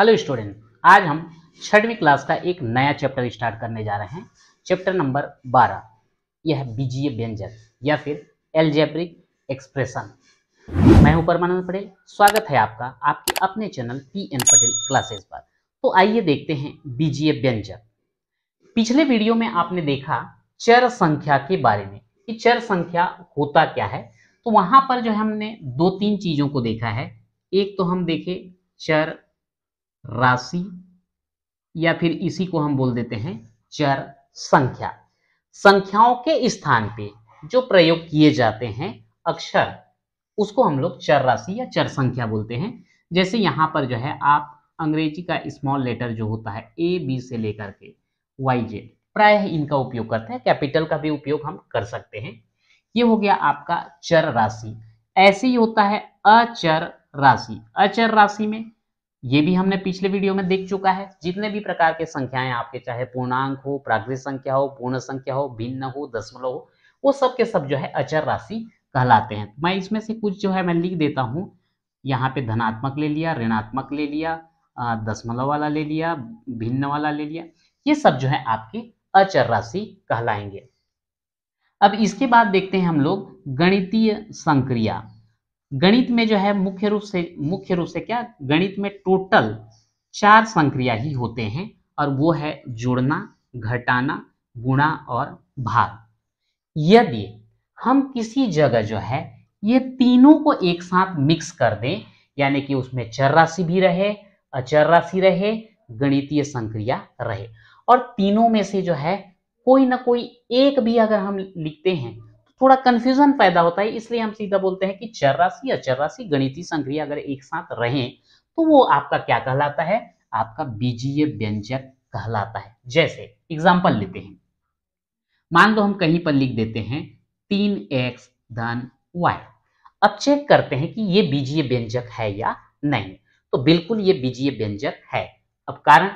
hello student आज हम छठवीं क्लास का एक नया चैप्टर स्टार्ट करने जा रहे हैं चैप्टर नंबर 12 यह बीजीय व्यंजन या फिर एलजेब्रिक एक्सप्रेशन मैं हूं परमानंद पटेल स्वागत है आपका आपके अपने channel P N Patel classes पर तो आइए देखते हैं बीजीय व्यंजन पिछले वीडियो में आपने देखा चर संख्या के बारे में कि चर संख्या होता क्या है तो वहां पर जो है हमने दो तीन चीजों को देखा है एक तो हम देखे चर राशि या फिर इसी को हम बोल देते हैं चर संख्या संख्याओं के स्थान पे जो प्रयोग किए जाते हैं अक्षर उसको हम लोग चर राशि या चर संख्या बोलते हैं जैसे यहाँ पर जो है आप अंग्रेजी का स्मॉल लेटर जो होता है ए बी से लेकर के वाई जेड प्राय इनका उपयोग करते हैं कैपिटल का भी उपयोग हम कर सकते हैं ये हो गया आपका चर राशि ऐसे ही होता है अचर राशि अचर राशि में ये भी हमने पिछले वीडियो में देख चुका है जितने भी प्रकार के संख्याएं आपके चाहे पूर्णांक हो प्राकृतिक संख्या हो पूर्ण संख्या हो भिन्न हो दशमलव हो वो सब के सब जो है अचर राशि कहलाते हैं मैं इसमें से कुछ जो है मैं लिख देता हूँ यहाँ पे धनात्मक ले लिया ऋणात्मक ले लिया दशमलव वाला ले लिया भिन्न वाला ले लिया ये सब जो है आपके अचर राशि कहलाएंगे अब इसके बाद देखते हैं हम लोग गणितीय संक्रिया गणित में जो है मुख्य रूप से मुख्य रूप से क्या गणित में टोटल चार संक्रिया ही होते हैं और वो है जोड़ना घटाना गुणा और भाग यदि हम किसी जगह जो है ये तीनों को एक साथ मिक्स कर दें यानी कि उसमें चर राशि भी रहे अचर राशि रहे गणितीय संक्रिया रहे और तीनों में से जो है कोई ना कोई एक भी अगर हम लिखते हैं थोड़ा कंफ्यूजन पैदा होता है इसलिए हम सीधा बोलते हैं कि चर राशि या राशि गणितीय संक्रिय अगर एक साथ रहें तो वो आपका क्या कहलाता है आपका बीजीय व्यंजक कहलाता है जैसे एग्जाम्पल लेते हैं मान लो हम कहीं पर लिख देते हैं तीन एक्स धन वाई अब चेक करते हैं कि ये बीजीय व्यंजक है या नहीं तो बिल्कुल ये बीजीय व्यंजक है अब कारण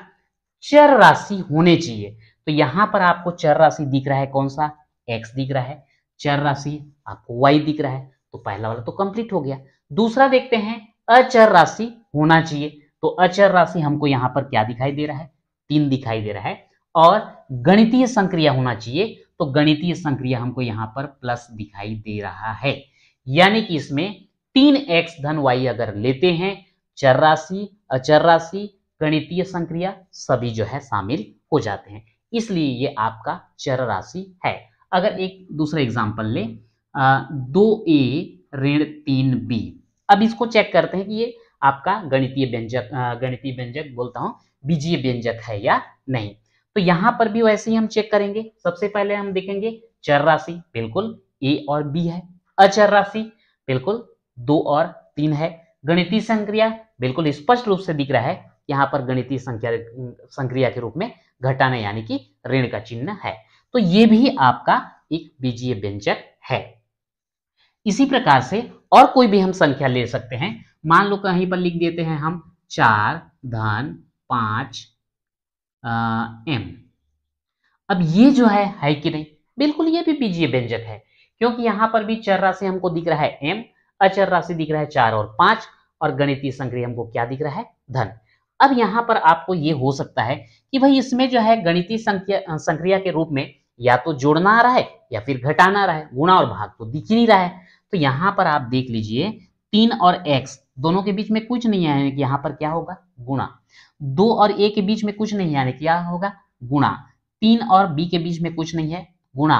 चर राशि होने चाहिए तो यहां पर आपको चर राशि दिख रहा है कौन सा एक्स दिख रहा है चर राशि आपको वाई दिख रहा है तो पहला वाला तो कंप्लीट हो गया दूसरा देखते हैं अचर राशि होना चाहिए तो अचर राशि हमको यहाँ पर क्या दिखाई दे रहा है तीन दिखाई दे रहा है और गणितीय संक्रिया होना चाहिए तो गणितीय संक्रिया हमको यहाँ पर प्लस दिखाई दे रहा है यानी कि इसमें तीन एक्स धन वाई अगर लेते हैं चर राशि अचर राशि गणितीय संक्रिया सभी जो है शामिल हो जाते हैं इसलिए ये आपका चर राशि है अगर एक दूसरा एग्जाम्पल ले आ, दो ए ऋण तीन बी अब इसको चेक करते हैं कि ये आपका गणितीय व्यंजक गणितीय व्यंजक बोलता हूँ बीजीय व्यंजक है या नहीं तो यहाँ पर भी वैसे ही हम चेक करेंगे सबसे पहले हम देखेंगे चर राशि बिल्कुल ए और बी है अचर राशि बिल्कुल दो और तीन है गणितीय संक्रिया बिल्कुल स्पष्ट रूप से दिख रहा है यहाँ पर गणितीय संक्रिया के रूप में घटाना यानी कि ऋण का चिन्ह है तो ये भी आपका एक बीजीय व्यंजक है इसी प्रकार से और कोई भी हम संख्या ले सकते हैं मान लो कहीं पर लिख देते हैं हम चार धन पांच एम अब ये जो है है कि नहीं बिल्कुल ये भी बीजीय व्यंजक है क्योंकि यहां पर भी चर राशि हमको दिख रहा है एम अचर राशि दिख रहा है चार और पांच और गणितीय संक्रिय हमको क्या दिख रहा है धन अब यहाँ पर आपको ये हो सकता है कि भाई इसमें जो है गणितीय संख्या संक्रिया के रूप में या तो जोड़ना आ रहा है या फिर घटाना आ रहा है गुणा और भाग तो दिख ही नहीं रहा है तो यहाँ पर आप देख लीजिए तीन और एक्स दोनों के बीच में कुछ नहीं है कि यहाँ पर क्या होगा गुणा दो और ए के बीच में कुछ नहीं है क्या होगा गुणा तीन और बी के बीच में कुछ नहीं है गुणा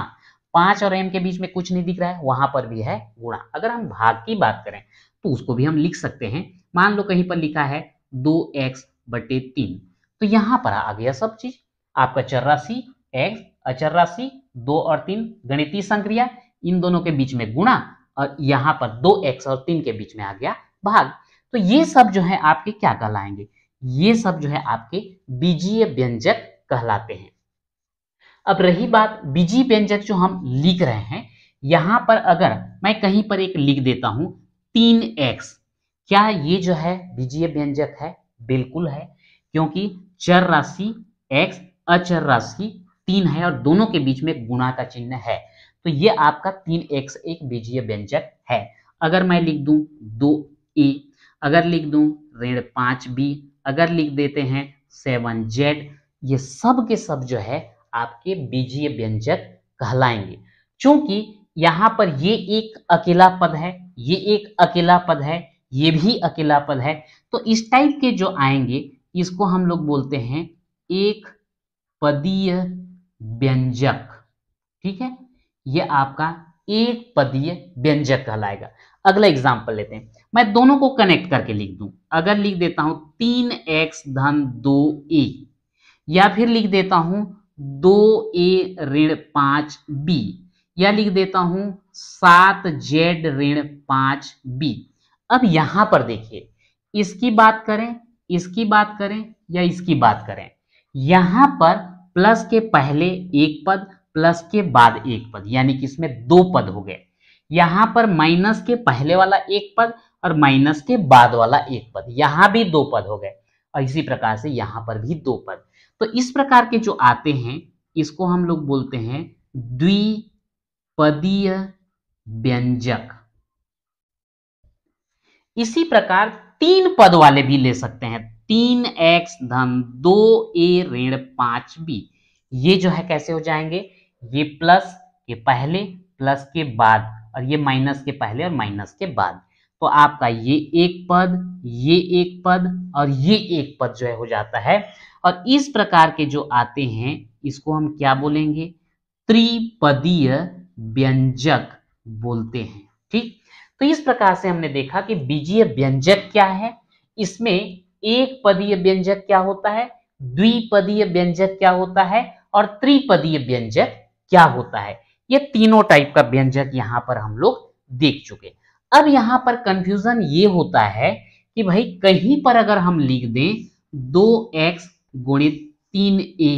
पांच और एम के बीच में कुछ नहीं दिख रहा है वहां पर भी है गुणा अगर हम भाग की बात करें तो उसको भी हम लिख सकते हैं मान लो कहीं पर लिखा है दो एक्स बटे तीन तो यहाँ पर आ गया सब चीज आपका चर्रासी एक्स राशि दो और तीन गणितीय संक्रिया इन दोनों के बीच में गुणा और यहाँ पर दो एक्स और तीन के बीच में आ गया भाग तो ये सब जो है आपके क्या कहलाएंगे ये सब जो है आपके बीजीय व्यंजक कहलाते हैं अब रही बात बीजी व्यंजक जो हम लिख रहे हैं यहां पर अगर मैं कहीं पर एक लिख देता हूं तीन एक्स क्या ये जो है बीजीय व्यंजक है बिल्कुल है क्योंकि चर राशि एक्स अचर राशि तीन है और दोनों के बीच में गुणा का चिन्ह है तो ये आपका तीन एक्स एक बीजीय व्यंजक है अगर मैं लिख दूं दो ए अगर लिख दूं ऋण पांच बी अगर लिख देते हैं सेवन जेड ये सब के सब जो है आपके बीजीय व्यंजक कहलाएंगे चूंकि यहां पर ये एक अकेला पद है ये एक अकेला पद है ये भी अकेलापद है तो इस टाइप के जो आएंगे इसको हम लोग बोलते हैं एक पदीय व्यंजक ठीक है ये आपका एक पदीय व्यंजक कहलाएगा अगला एग्जाम्पल लेते हैं मैं दोनों को कनेक्ट करके लिख दूं अगर लिख देता हूं तीन एक्स धन दो ए या फिर लिख देता हूं दो ए ऋण पांच बी या लिख देता हूं सात जेड ऋण पांच बी अब यहां पर देखिए इसकी बात करें इसकी बात करें या इसकी बात करें यहां पर प्लस के पहले एक पद प्लस के बाद एक पद यानी कि इसमें दो पद हो गए यहां पर माइनस के पहले वाला एक पद और माइनस के बाद वाला एक पद यहां भी दो पद हो गए और इसी प्रकार से यहां पर भी दो पद तो इस प्रकार के जो आते हैं इसको हम लोग बोलते हैं द्विपदीय व्यंजक इसी प्रकार तीन पद वाले भी ले सकते हैं तीन एक्स धन दो ए ऋण पांच बी ये जो है कैसे हो जाएंगे ये प्लस के पहले प्लस के बाद और ये माइनस के पहले और माइनस के बाद तो आपका ये एक पद ये एक पद और ये एक पद जो है हो जाता है और इस प्रकार के जो आते हैं इसको हम क्या बोलेंगे त्रिपदीय व्यंजक बोलते हैं ठीक तो इस प्रकार से हमने देखा कि बीजीय व्यंजक क्या है इसमें एक पदीय व्यंजक क्या होता है द्विपदीय व्यंजक क्या होता है और त्रिपदीय व्यंजक क्या होता है ये तीनों टाइप का व्यंजक यहाँ पर हम लोग देख चुके अब यहाँ पर कंफ्यूजन ये होता है कि भाई कहीं पर अगर हम लिख दें दो एक्स गुणित तीन ए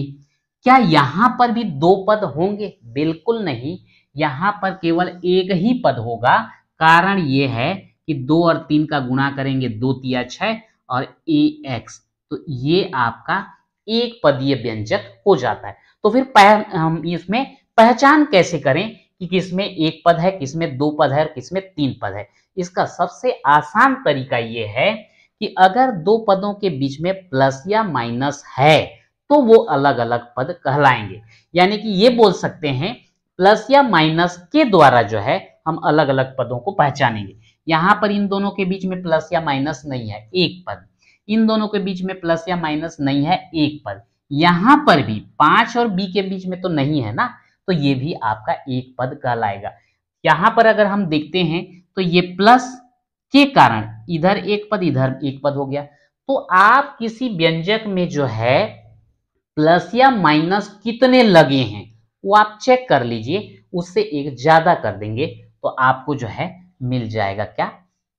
क्या यहां पर भी दो पद होंगे बिल्कुल नहीं यहां पर केवल एक ही पद होगा कारण ये है कि दो और तीन का गुणा करेंगे दो तिया छः और ए एक्स तो ये आपका एक पदीय व्यंजक हो जाता है तो फिर पह, हम इसमें पहचान कैसे करें कि किसमें एक पद है किसमें दो पद है और किसमें तीन पद है इसका सबसे आसान तरीका यह है कि अगर दो पदों के बीच में प्लस या माइनस है तो वो अलग अलग पद कहलाएंगे यानी कि ये बोल सकते हैं प्लस या माइनस के द्वारा जो है हम अलग अलग पदों को पहचानेंगे यहाँ पर इन दोनों के बीच में प्लस या माइनस नहीं है एक पद इन दोनों के बीच में प्लस या माइनस नहीं है एक पद यहाँ पर भी पांच और बी के बीच में तो नहीं है ना तो ये भी आपका एक पद कहलाएगा यहाँ पर अगर हम देखते हैं तो ये प्लस के कारण इधर एक पद इधर एक पद हो गया तो आप किसी व्यंजक में जो है प्लस या माइनस कितने लगे हैं वो आप चेक कर लीजिए उससे एक ज्यादा कर देंगे तो आपको जो है मिल जाएगा क्या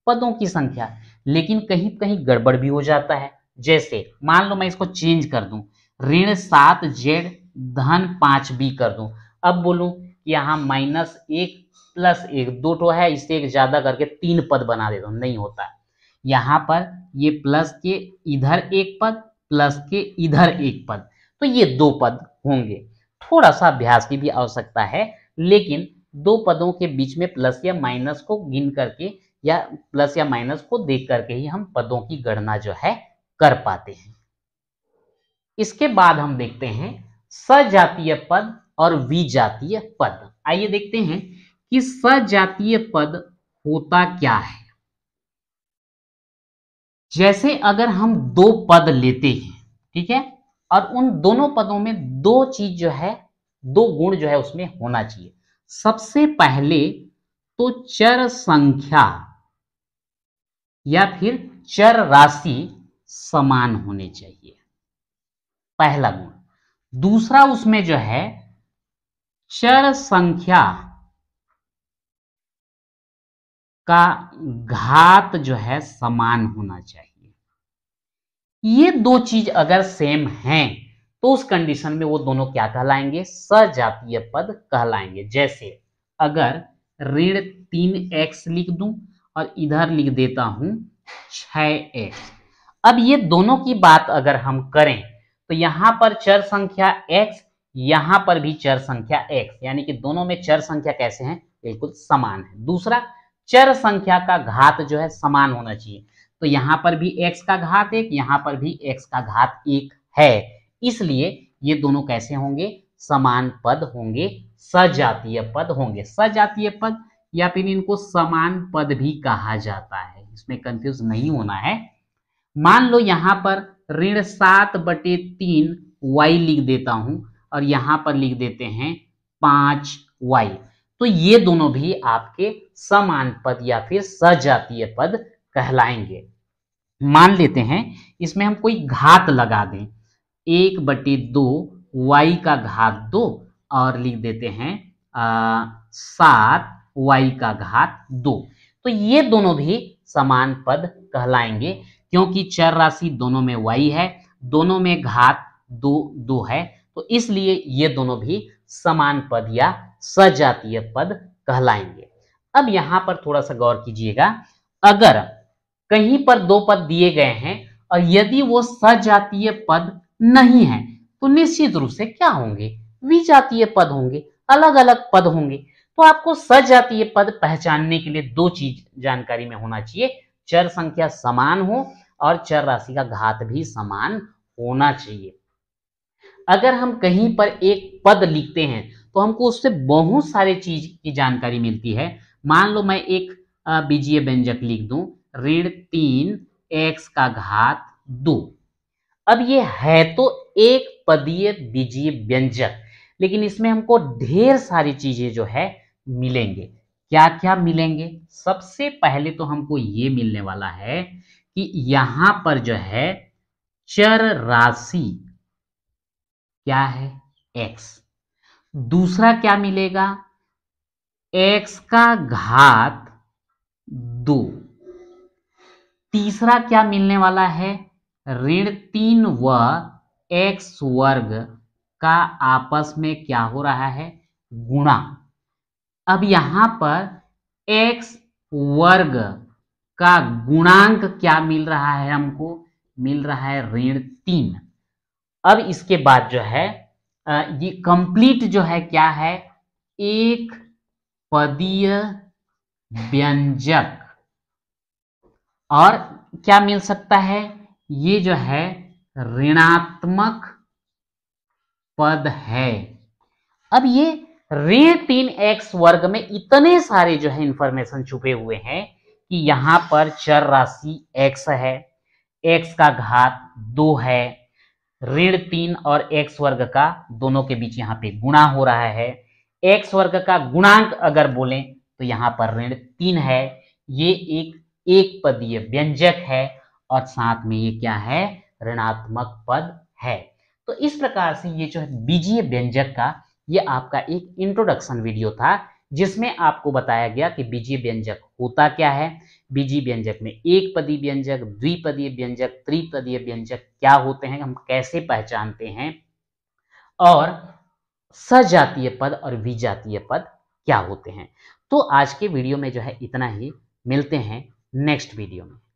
पदों की संख्या लेकिन कहीं कहीं गड़बड़ भी हो जाता है जैसे मान लो मैं इसको चेंज कर दूं ऋण सात जेड धन पांच बी कर दूं अब बोलूं कि माइनस एक प्लस एक दो टो है इससे एक ज्यादा करके तीन पद बना देता हूं नहीं होता यहां पर ये प्लस के इधर एक पद प्लस के इधर एक पद तो ये दो पद होंगे थोड़ा सा अभ्यास की भी आवश्यकता है लेकिन दो पदों के बीच में प्लस या माइनस को गिन करके या प्लस या माइनस को देख करके ही हम पदों की गणना जो है कर पाते हैं इसके बाद हम देखते हैं सजातीय पद और विजातीय पद आइए देखते हैं कि सजातीय पद होता क्या है जैसे अगर हम दो पद लेते हैं ठीक है और उन दोनों पदों में दो चीज जो है दो गुण जो है उसमें होना चाहिए सबसे पहले तो चर संख्या या फिर चर राशि समान होने चाहिए पहला गुण दूसरा उसमें जो है चर संख्या का घात जो है समान होना चाहिए ये दो चीज अगर सेम हैं तो उस कंडीशन में वो दोनों क्या कहलाएंगे सजातीय पद कहलाएंगे जैसे अगर ऋण तीन एक्स लिख दूं और इधर लिख देता हूं छ एक्स अब ये दोनों की बात अगर हम करें तो यहां पर चर संख्या x यहां पर भी चर संख्या x यानी कि दोनों में चर संख्या कैसे हैं बिल्कुल समान है दूसरा चर संख्या का घात जो है समान होना चाहिए तो यहां पर भी x का घात एक यहां पर भी x का घात एक है इसलिए ये दोनों कैसे होंगे समान पद होंगे सजातीय पद होंगे सजातीय पद या फिर इनको समान पद भी कहा जाता है इसमें कंफ्यूज नहीं होना है मान लो यहां पर ऋण सात बटे तीन वाई लिख देता हूं और यहां पर लिख देते हैं पांच वाई तो ये दोनों भी आपके समान पद या फिर सजातीय पद कहलाएंगे मान लेते हैं इसमें हम कोई घात लगा दें एक बटे दो वाई का घात दो और लिख देते हैं सात वाई का घात दो तो ये दोनों भी समान पद कहलाएंगे क्योंकि चर राशि दोनों में वाई है दोनों में घात दो दो है तो इसलिए ये दोनों भी समान पद या सजातीय पद कहलाएंगे अब यहां पर थोड़ा सा गौर कीजिएगा अगर कहीं पर दो पद दिए गए हैं और यदि वो सजातीय पद नहीं है तो निश्चित रूप से क्या होंगे विजातीय पद होंगे अलग अलग पद होंगे तो आपको सजातीय पद पहचानने के लिए दो चीज जानकारी में होना चाहिए चर संख्या समान हो और चर राशि का घात भी समान होना चाहिए अगर हम कहीं पर एक पद लिखते हैं तो हमको उससे बहुत सारे चीज की जानकारी मिलती है मान लो मैं एक बीजीय व्यंजक लिख दूं ऋण तीन एक्स का घात दो अब ये है तो एक पदीय बीजीय व्यंजक लेकिन इसमें हमको ढेर सारी चीजें जो है मिलेंगे क्या क्या मिलेंगे सबसे पहले तो हमको ये मिलने वाला है कि यहां पर जो है चर राशि क्या है एक्स दूसरा क्या मिलेगा एक्स का घात दो तीसरा क्या मिलने वाला है ऋण तीन व एक्स वर्ग का आपस में क्या हो रहा है गुणा अब यहां पर एक्स वर्ग का गुणांक क्या मिल रहा है हमको मिल रहा है ऋण तीन अब इसके बाद जो है ये कंप्लीट जो है क्या है एक पदीय व्यंजक और क्या मिल सकता है ये जो है ऋणात्मक पद है अब ये ऋण तीन एक्स वर्ग में इतने सारे जो है इंफॉर्मेशन छुपे हुए हैं कि यहां पर चर राशि एक्स है एक्स का घात दो है ऋण तीन और एक्स वर्ग का दोनों के बीच यहाँ पे गुणा हो रहा है एक्स वर्ग का गुणांक अगर बोलें तो यहाँ पर ऋण तीन है ये एक एक पदीय व्यंजक है और साथ में ये क्या है ऋणात्मक पद है तो इस प्रकार से ये जो है बीजीय व्यंजक का ये आपका एक इंट्रोडक्शन वीडियो था जिसमें आपको बताया गया कि बीजीय व्यंजक होता क्या है बीजीय व्यंजक में एक पदी व्यंजक द्विपदीय व्यंजक त्रिपदीय व्यंजक क्या होते हैं हम कैसे पहचानते हैं और सजातीय पद और विजातीय पद क्या होते हैं तो आज के वीडियो में जो है इतना ही मिलते हैं नेक्स्ट वीडियो में